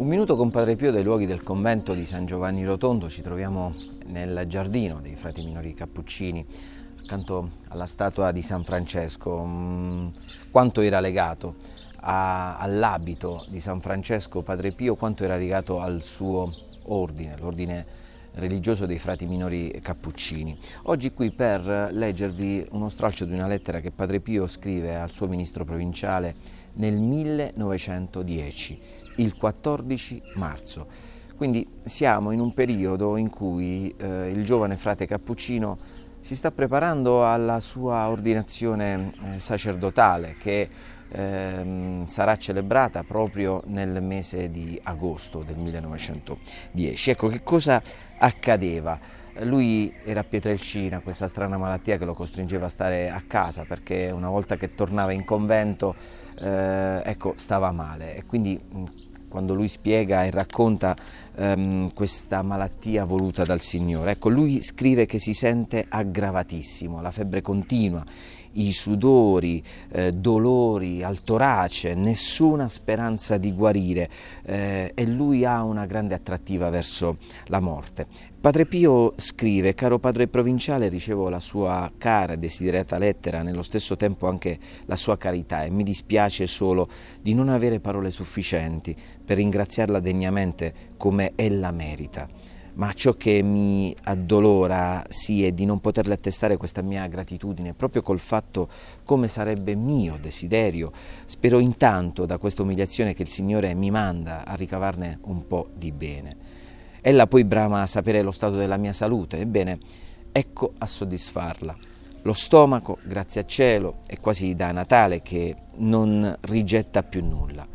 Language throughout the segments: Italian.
Un minuto con Padre Pio dai luoghi del convento di San Giovanni Rotondo, ci troviamo nel giardino dei frati minori cappuccini, accanto alla statua di San Francesco. Mm, quanto era legato all'abito di San Francesco Padre Pio, quanto era legato al suo ordine, l'ordine religioso dei frati minori cappuccini. Oggi qui per leggervi uno stralcio di una lettera che Padre Pio scrive al suo ministro provinciale nel 1910, il 14 marzo. Quindi siamo in un periodo in cui eh, il giovane frate cappuccino si sta preparando alla sua ordinazione eh, sacerdotale che Ehm, sarà celebrata proprio nel mese di agosto del 1910. Ecco che cosa accadeva. Lui era pietrelcina, questa strana malattia che lo costringeva a stare a casa perché una volta che tornava in convento eh, ecco, stava male e quindi quando lui spiega e racconta ehm, questa malattia voluta dal Signore. Ecco, lui scrive che si sente aggravatissimo, la febbre continua, i sudori, eh, dolori al torace, nessuna speranza di guarire eh, e lui ha una grande attrattiva verso la morte. Padre Pio scrive, caro padre provinciale, ricevo la sua cara e desiderata lettera, nello stesso tempo anche la sua carità e mi dispiace solo di non avere parole sufficienti per ringraziarla degnamente come e la merita. Ma ciò che mi addolora sì è di non poterle attestare questa mia gratitudine proprio col fatto come sarebbe mio desiderio. Spero intanto da questa umiliazione che il Signore mi manda a ricavarne un po' di bene. Ella poi brama a sapere lo stato della mia salute, ebbene, ecco a soddisfarla. Lo stomaco, grazie a cielo, è quasi da Natale che non rigetta più nulla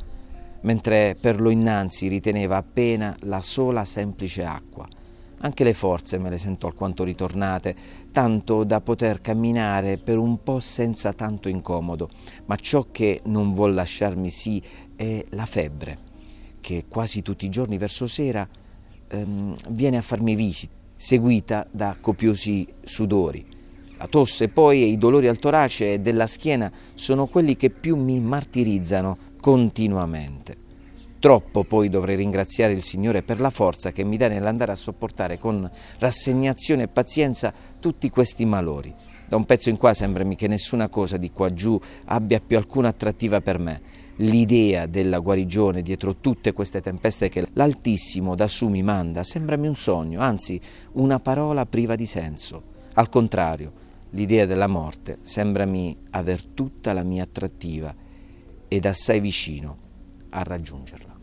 mentre per lo innanzi riteneva appena la sola semplice acqua. Anche le forze me le sento alquanto ritornate, tanto da poter camminare per un po' senza tanto incomodo, ma ciò che non vuol lasciarmi sì è la febbre, che quasi tutti i giorni verso sera ehm, viene a farmi visita, seguita da copiosi sudori. La tosse poi e i dolori al torace e della schiena sono quelli che più mi martirizzano continuamente. Troppo poi dovrei ringraziare il Signore per la forza che mi dà nell'andare a sopportare con rassegnazione e pazienza tutti questi malori. Da un pezzo in qua sembrami che nessuna cosa di qua giù abbia più alcuna attrattiva per me. L'idea della guarigione dietro tutte queste tempeste che l'Altissimo da su mi manda sembrami un sogno, anzi una parola priva di senso. Al contrario, l'idea della morte sembrami aver tutta la mia attrattiva ed assai vicino a raggiungerla.